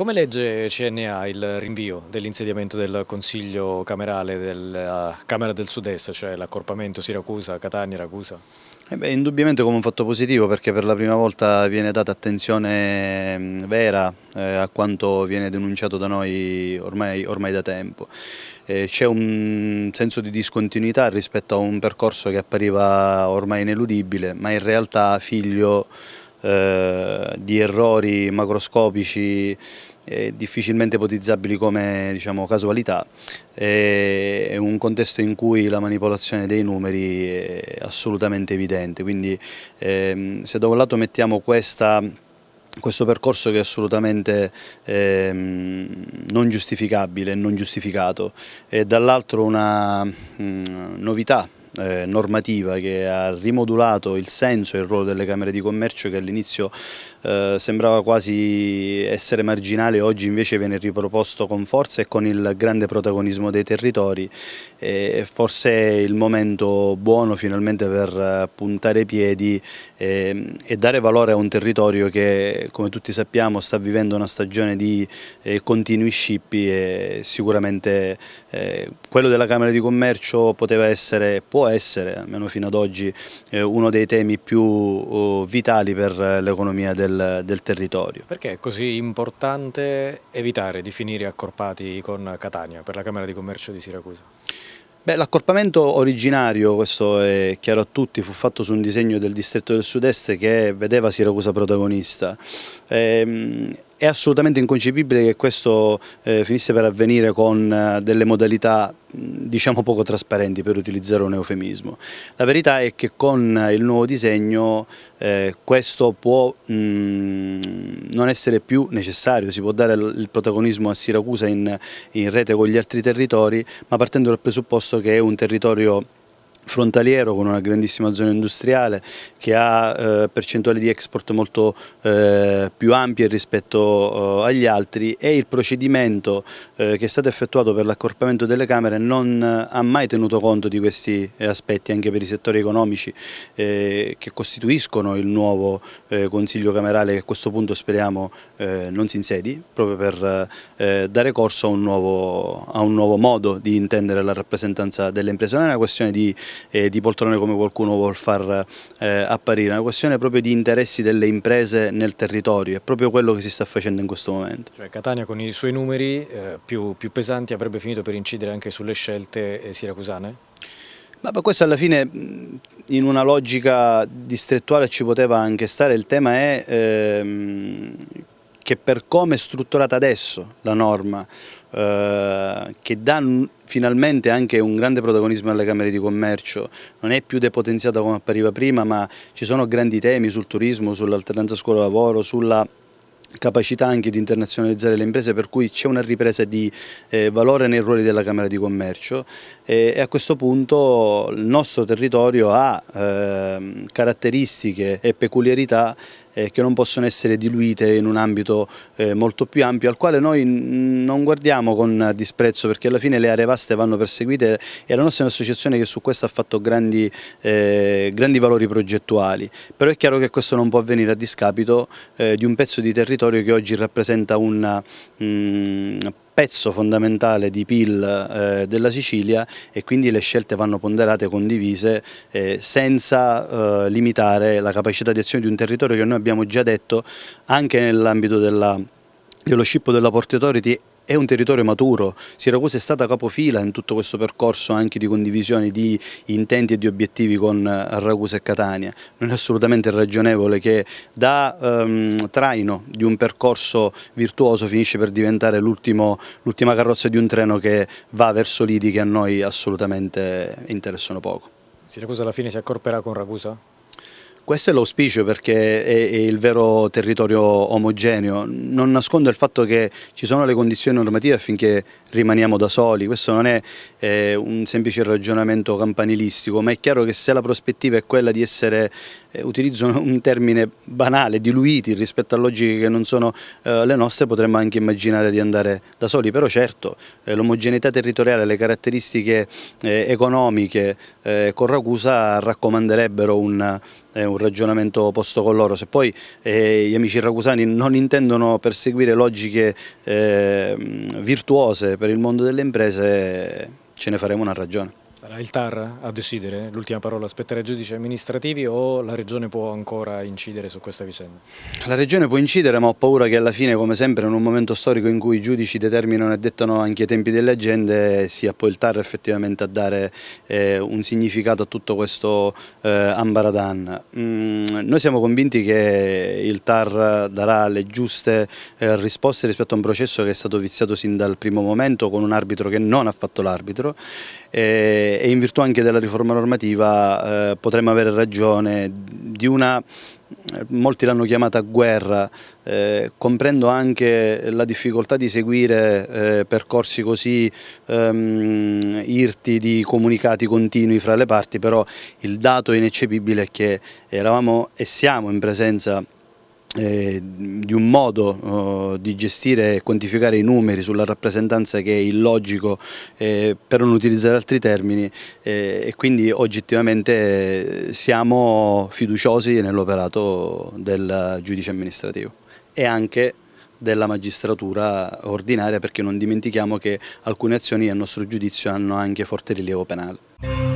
Come legge CNA il rinvio dell'insediamento del Consiglio Camerale della eh, Camera del Sud-Est, cioè l'accorpamento Siracusa-Catania-Ragusa? Eh beh, indubbiamente come un fatto positivo perché per la prima volta viene data attenzione mm, vera eh, a quanto viene denunciato da noi ormai, ormai da tempo. Eh, C'è un senso di discontinuità rispetto a un percorso che appariva ormai ineludibile ma in realtà figlio eh, di errori macroscopici eh, difficilmente ipotizzabili come diciamo, casualità, è un contesto in cui la manipolazione dei numeri è assolutamente evidente, quindi ehm, se da un lato mettiamo questa questo percorso che è assolutamente ehm, non giustificabile, non giustificato e dall'altro una mh, mm, novità eh, normativa che ha rimodulato il senso e il ruolo delle Camere di Commercio che all'inizio eh, sembrava quasi essere marginale, oggi invece viene riproposto con forza e con il grande protagonismo dei territori e forse è il momento buono finalmente per eh, puntare i piedi e, ehm, e dare valore a un territorio che come tutti sappiamo sta vivendo una stagione di eh, continui scippi e sicuramente eh, quello della Camera di Commercio poteva essere, può può essere, almeno fino ad oggi, eh, uno dei temi più oh, vitali per eh, l'economia del, del territorio. Perché è così importante evitare di finire accorpati con Catania per la Camera di Commercio di Siracusa? L'accorpamento originario, questo è chiaro a tutti, fu fatto su un disegno del distretto del sud-est che vedeva Siracusa protagonista. Ehm, è assolutamente inconcepibile che questo eh, finisse per avvenire con eh, delle modalità diciamo poco trasparenti per utilizzare un eufemismo. La verità è che con eh, il nuovo disegno eh, questo può mh, non essere più necessario, si può dare il protagonismo a Siracusa in, in rete con gli altri territori, ma partendo dal presupposto che è un territorio frontaliero con una grandissima zona industriale che ha eh, percentuali di export molto eh, più ampie rispetto eh, agli altri e il procedimento eh, che è stato effettuato per l'accorpamento delle Camere non eh, ha mai tenuto conto di questi eh, aspetti anche per i settori economici che costituiscono il nuovo Consiglio Camerale che a questo punto speriamo non si insedi proprio per dare corso a un, nuovo, a un, nuovo, modo di intendere la rappresentanza delle imprese. Non è una questione di eh, di poltrone come qualcuno vuol far eh, apparire, è una questione proprio di interessi delle imprese nel territorio, è proprio quello che si sta facendo in questo momento. Cioè Catania con i suoi numeri eh, più, più pesanti avrebbe finito per incidere anche sulle scelte eh, siracusane? Ma questo alla fine in una logica distrettuale ci poteva anche stare, il tema è ehm, che per come è strutturata adesso la norma, eh, che dà finalmente anche un grande protagonismo alle Camere di Commercio, non è più depotenziata come appariva prima, ma ci sono grandi temi sul turismo, sull'alternanza scuola-lavoro, sulla capacità anche di internazionalizzare le imprese per cui c'è una ripresa di eh, valore nei ruoli della Camera di Commercio e, e, a questo punto il nostro territorio ha eh, caratteristiche e peculiarità eh, che non possono essere diluite in un ambito eh, molto più ampio al quale noi non guardiamo con disprezzo perché alla fine le aree vaste vanno perseguite e la nostra è un'associazione che su questo ha fatto grandi, eh, grandi, valori progettuali, però è chiaro che questo non può avvenire a discapito eh, di un pezzo di territorio che oggi rappresenta una... Mm, pezzo fondamentale di PIL eh, della Sicilia e quindi le scelte vanno ponderate, e condivise, eh, senza eh, limitare la capacità di azione di un territorio che noi abbiamo già detto anche nell'ambito della dello scippo della Port Authority è un territorio maturo, Siracusa è stata capofila in tutto questo percorso anche di condivisione di intenti e di obiettivi con eh, Ragusa e Catania, non è assolutamente ragionevole che da ehm, traino di un percorso virtuoso finisce per diventare l'ultima carrozza di un treno che va verso lidi che a noi assolutamente interessano poco. Siracusa alla fine si accorperà con Ragusa? Questo è l'auspicio perché è, il vero territorio omogeneo. Non nascondo il fatto che ci sono le condizioni normative affinché rimaniamo da soli. Questo non è eh, un semplice ragionamento campanilistico, ma è chiaro che se la prospettiva è quella di essere eh, utilizzo un termine banale, diluiti rispetto a logiche che non sono eh, le nostre, potremmo anche immaginare di andare da soli, però certo eh, l'omogeneità territoriale, le caratteristiche economiche con Ragusa raccomanderebbero un, un ragionamento posto con loro, se poi gli amici ragusani non intendono perseguire logiche virtuose per il mondo delle imprese ce ne faremo una ragione. Sarà il TAR a decidere? L'ultima parola aspetterà i giudici amministrativi o la Regione può ancora incidere su questa vicenda? La Regione può incidere ma ho paura che alla fine come sempre in un momento storico in cui i giudici determinano e dettano anche i tempi delle agende sia poi il TAR effettivamente a dare eh, un significato a tutto questo eh, ambaradan. Mm, noi siamo convinti che il TAR darà le giuste eh, risposte rispetto a un processo che è stato viziato sin dal primo momento con un arbitro che non ha fatto l'arbitro. Eh, e, in virtù anche della riforma normativa eh, potremmo avere ragione di una eh, molti l'hanno chiamata guerra, eh, comprendo anche la difficoltà di seguire eh, percorsi così ehm, irti di comunicati continui fra le parti, però il dato ineccepibile è che eravamo e siamo in presenza di eh, di un modo eh, di gestire e quantificare i numeri sulla rappresentanza che è illogico eh, per non utilizzare altri termini eh, e quindi oggettivamente eh, siamo fiduciosi nell'operato del giudice amministrativo e anche della magistratura ordinaria perché non dimentichiamo che alcune azioni a nostro giudizio hanno anche forte rilievo penale.